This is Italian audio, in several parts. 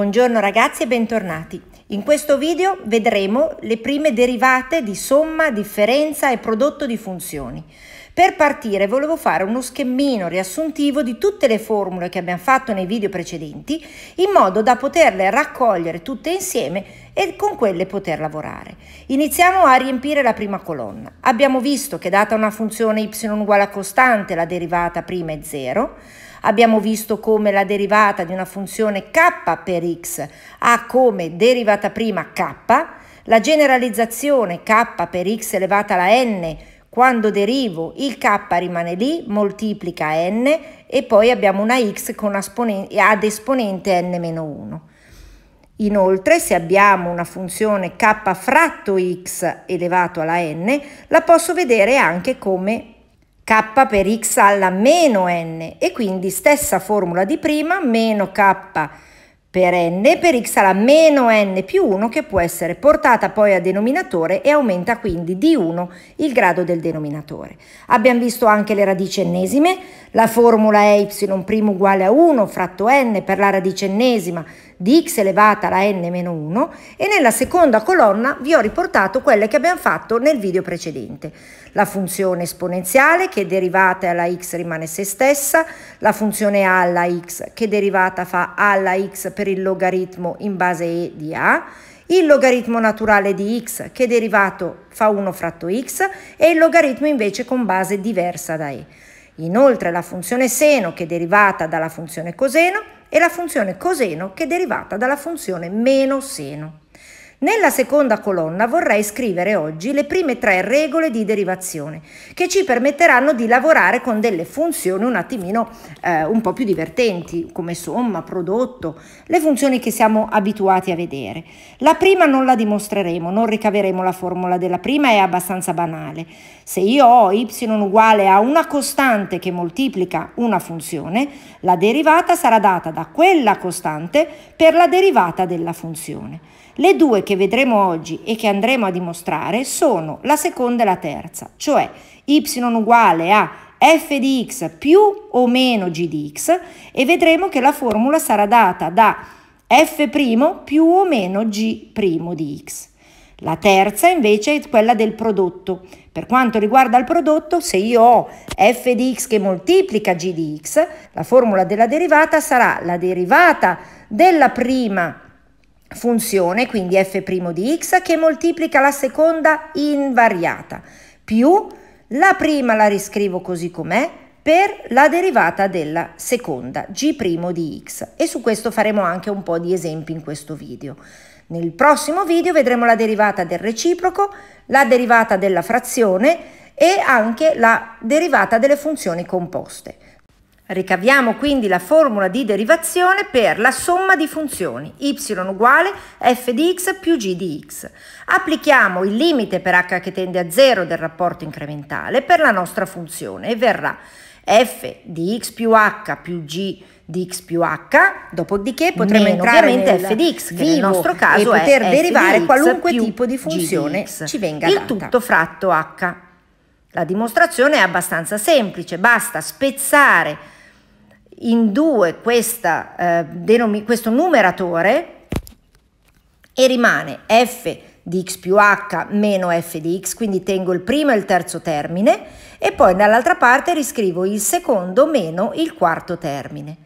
Buongiorno ragazzi e bentornati. In questo video vedremo le prime derivate di somma, differenza e prodotto di funzioni. Per partire volevo fare uno schemmino riassuntivo di tutte le formule che abbiamo fatto nei video precedenti in modo da poterle raccogliere tutte insieme e con quelle poter lavorare. Iniziamo a riempire la prima colonna. Abbiamo visto che data una funzione y uguale a costante la derivata prima è 0 Abbiamo visto come la derivata di una funzione k per x ha come derivata prima k, la generalizzazione k per x elevata alla n quando derivo il k rimane lì, moltiplica n e poi abbiamo una x ad esponente n-1. Inoltre se abbiamo una funzione k fratto x elevato alla n la posso vedere anche come k per x alla meno n e quindi stessa formula di prima meno k per n, per x sarà meno n più 1 che può essere portata poi a denominatore e aumenta quindi di 1 il grado del denominatore. Abbiamo visto anche le radici ennesime, la formula è y' uguale a 1 fratto n per la radice ennesima di x elevata alla n meno 1 e nella seconda colonna vi ho riportato quelle che abbiamo fatto nel video precedente. La funzione esponenziale che derivata alla x rimane se stessa, la funzione alla x che derivata fa alla x per il logaritmo in base E di A, il logaritmo naturale di x che derivato fa 1 fratto x e il logaritmo invece con base diversa da E. Inoltre la funzione seno che è derivata dalla funzione coseno e la funzione coseno che è derivata dalla funzione meno seno. Nella seconda colonna vorrei scrivere oggi le prime tre regole di derivazione che ci permetteranno di lavorare con delle funzioni un attimino eh, un po' più divertenti come somma, prodotto, le funzioni che siamo abituati a vedere. La prima non la dimostreremo, non ricaveremo la formula della prima, è abbastanza banale. Se io ho y uguale a una costante che moltiplica una funzione, la derivata sarà data da quella costante per la derivata della funzione. Le due che vedremo oggi e che andremo a dimostrare sono la seconda e la terza, cioè y uguale a f di x più o meno g di x e vedremo che la formula sarà data da f' più o meno g' di x. La terza invece è quella del prodotto. Per quanto riguarda il prodotto, se io ho f di x che moltiplica g di x, la formula della derivata sarà la derivata della prima funzione, quindi f' di x, che moltiplica la seconda invariata, più la prima la riscrivo così com'è, per la derivata della seconda, g' di x. E su questo faremo anche un po' di esempi in questo video. Nel prossimo video vedremo la derivata del reciproco, la derivata della frazione e anche la derivata delle funzioni composte. Ricaviamo quindi la formula di derivazione per la somma di funzioni y uguale f di x più g di x. Applichiamo il limite per h che tende a 0 del rapporto incrementale per la nostra funzione e verrà f di x più h più g di x più h, dopodiché potremo Meno, entrare ovviamente f di x, che nel nostro caso e poter è derivare qualunque tipo di funzione di ci venga il data. Il tutto fratto h. La dimostrazione è abbastanza semplice, basta spezzare in due questa, eh, denomi- questo numeratore e rimane f di x più h meno f di x, quindi tengo il primo e il terzo termine e poi dall'altra parte riscrivo il secondo meno il quarto termine.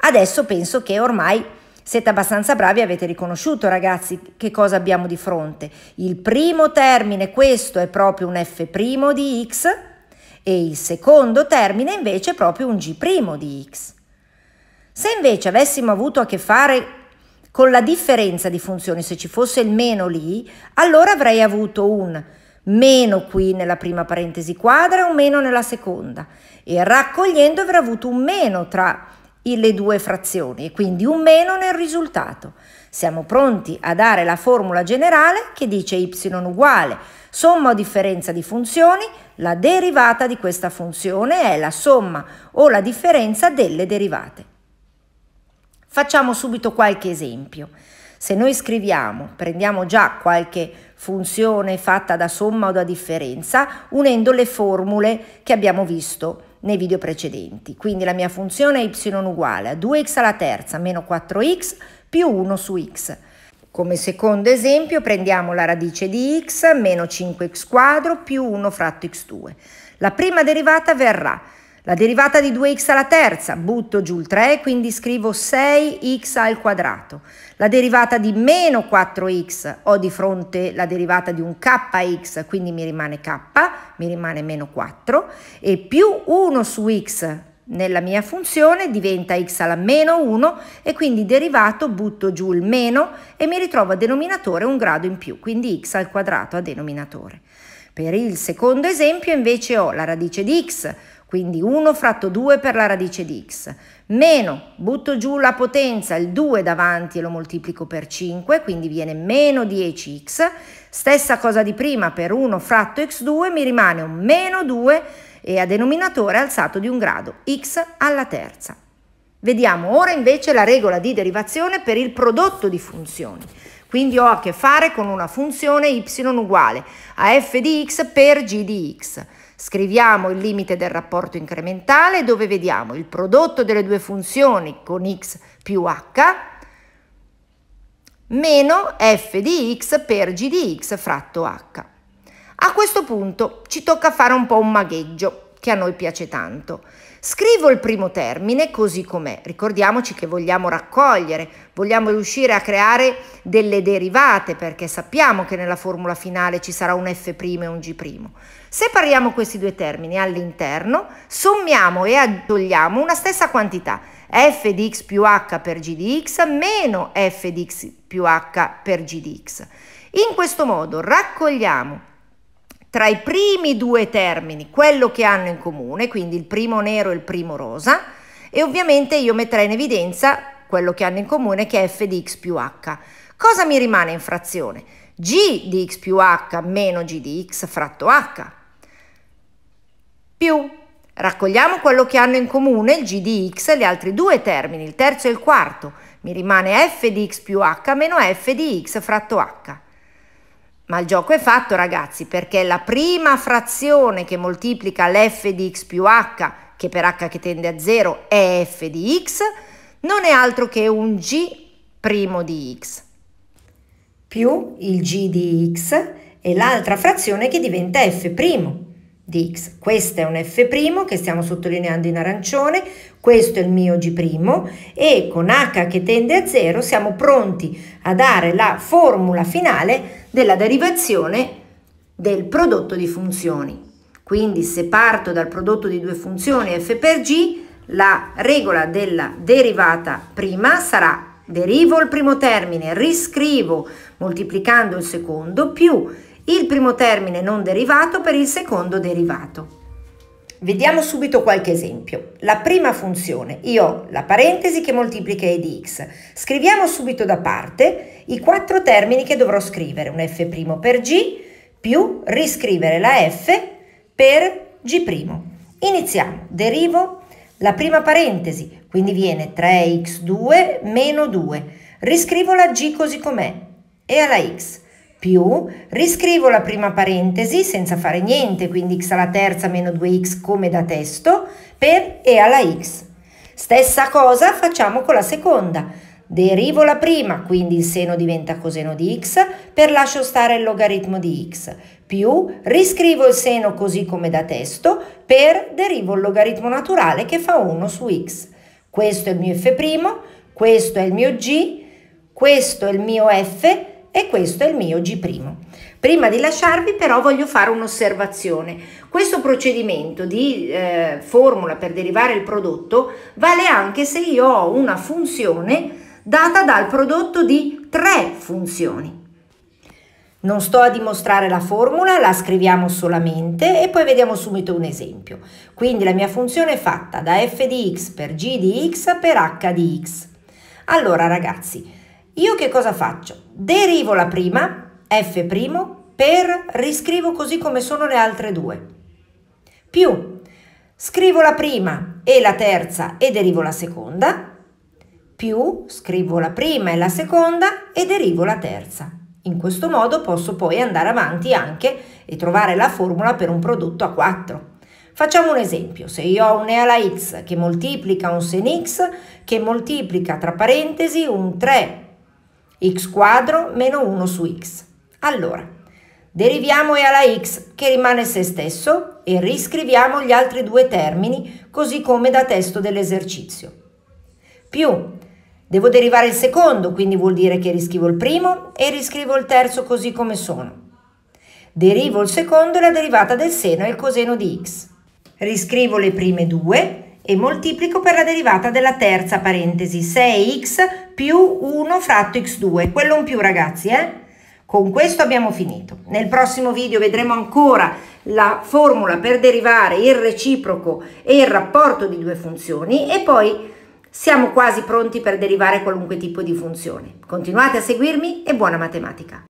Adesso penso che ormai siete abbastanza bravi, avete riconosciuto ragazzi che cosa abbiamo di fronte. Il primo termine, questo è proprio un f' di x e il secondo termine invece è proprio un g' di x. Se invece avessimo avuto a che fare con la differenza di funzioni, se ci fosse il meno lì, allora avrei avuto un meno qui nella prima parentesi quadra e un meno nella seconda e raccogliendo avrei avuto un meno tra le due frazioni e quindi un meno nel risultato. Siamo pronti a dare la formula generale che dice y uguale somma o differenza di funzioni, la derivata di questa funzione è la somma o la differenza delle derivate. Facciamo subito qualche esempio. Se noi scriviamo, prendiamo già qualche funzione fatta da somma o da differenza, unendo le formule che abbiamo visto nei video precedenti. Quindi la mia funzione è y uguale a 2x alla terza meno 4x più 1 su x. Come secondo esempio prendiamo la radice di x meno 5x quadro più 1 fratto x2. La prima derivata verrà la derivata di 2x alla terza, butto giù il 3, quindi scrivo 6x al quadrato. La derivata di meno 4x, ho di fronte la derivata di un kx, quindi mi rimane k, mi rimane meno 4, e più 1 su x nella mia funzione diventa x alla meno 1 e quindi derivato butto giù il meno e mi ritrovo a denominatore un grado in più, quindi x al quadrato a denominatore. Per il secondo esempio invece ho la radice di x quindi 1 fratto 2 per la radice di x, meno, butto giù la potenza, il 2 davanti e lo moltiplico per 5, quindi viene meno 10x, stessa cosa di prima per 1 fratto x2 mi rimane un meno 2 e a denominatore alzato di un grado, x alla terza. Vediamo ora invece la regola di derivazione per il prodotto di funzioni. Quindi ho a che fare con una funzione y uguale a f di x per g di x. Scriviamo il limite del rapporto incrementale dove vediamo il prodotto delle due funzioni con x più h meno f di x per g di x fratto h. A questo punto ci tocca fare un po' un magheggio che a noi piace tanto. Scrivo il primo termine così com'è. Ricordiamoci che vogliamo raccogliere, vogliamo riuscire a creare delle derivate perché sappiamo che nella formula finale ci sarà un F' e un G'. Separiamo questi due termini all'interno, sommiamo e aggiungiamo una stessa quantità, f di x più h per g di x meno f di x più h per g di x. In questo modo raccogliamo tra i primi due termini quello che hanno in comune, quindi il primo nero e il primo rosa, e ovviamente io metterei in evidenza quello che hanno in comune che è f di x più h. Cosa mi rimane in frazione? g di x più h meno g di x fratto h più Raccogliamo quello che hanno in comune il g di x e gli altri due termini, il terzo e il quarto. Mi rimane f di x più h meno f di x fratto h. Ma il gioco è fatto ragazzi perché la prima frazione che moltiplica l'f di x più h, che per h che tende a 0 è f di x, non è altro che un g primo di x più il g di x è l'altra frazione che diventa f primo di x. Questo è un f' che stiamo sottolineando in arancione, questo è il mio g' e con h che tende a 0 siamo pronti a dare la formula finale della derivazione del prodotto di funzioni. Quindi se parto dal prodotto di due funzioni f per g, la regola della derivata prima sarà derivo il primo termine, riscrivo moltiplicando il secondo più il primo termine non derivato per il secondo derivato. Vediamo subito qualche esempio. La prima funzione, io ho la parentesi che moltiplica e di x. Scriviamo subito da parte i quattro termini che dovrò scrivere, un f' per g più riscrivere la f per g'. Iniziamo, derivo la prima parentesi, quindi viene 3x2 meno 2. Riscrivo la g così com'è e alla x più, riscrivo la prima parentesi senza fare niente, quindi x alla terza meno 2x come da testo, per e alla x. Stessa cosa facciamo con la seconda. Derivo la prima, quindi il seno diventa coseno di x, per lascio stare il logaritmo di x, più riscrivo il seno così come da testo, per derivo il logaritmo naturale che fa 1 su x. Questo è il mio f', questo è il mio g, questo è il mio f, e questo è il mio G'. Prima di lasciarvi però voglio fare un'osservazione. Questo procedimento di eh, formula per derivare il prodotto vale anche se io ho una funzione data dal prodotto di tre funzioni. Non sto a dimostrare la formula, la scriviamo solamente e poi vediamo subito un esempio. Quindi la mia funzione è fatta da f di x per g di x per h di x. Allora ragazzi, io che cosa faccio? Derivo la prima, f' per riscrivo così come sono le altre due. Più scrivo la prima e la terza e derivo la seconda, più scrivo la prima e la seconda e derivo la terza. In questo modo posso poi andare avanti anche e trovare la formula per un prodotto a 4. Facciamo un esempio, se io ho un E alla x che moltiplica un sen x che moltiplica tra parentesi un 3 x quadro meno 1 su x. Allora, deriviamo e alla x che rimane se stesso e riscriviamo gli altri due termini così come da testo dell'esercizio. Più, devo derivare il secondo, quindi vuol dire che riscrivo il primo e riscrivo il terzo così come sono. Derivo il secondo e la derivata del seno è il coseno di x. Riscrivo le prime due e moltiplico per la derivata della terza parentesi 6x più 1 fratto x2, quello in più ragazzi eh? Con questo abbiamo finito. Nel prossimo video vedremo ancora la formula per derivare il reciproco e il rapporto di due funzioni e poi siamo quasi pronti per derivare qualunque tipo di funzione. Continuate a seguirmi e buona matematica!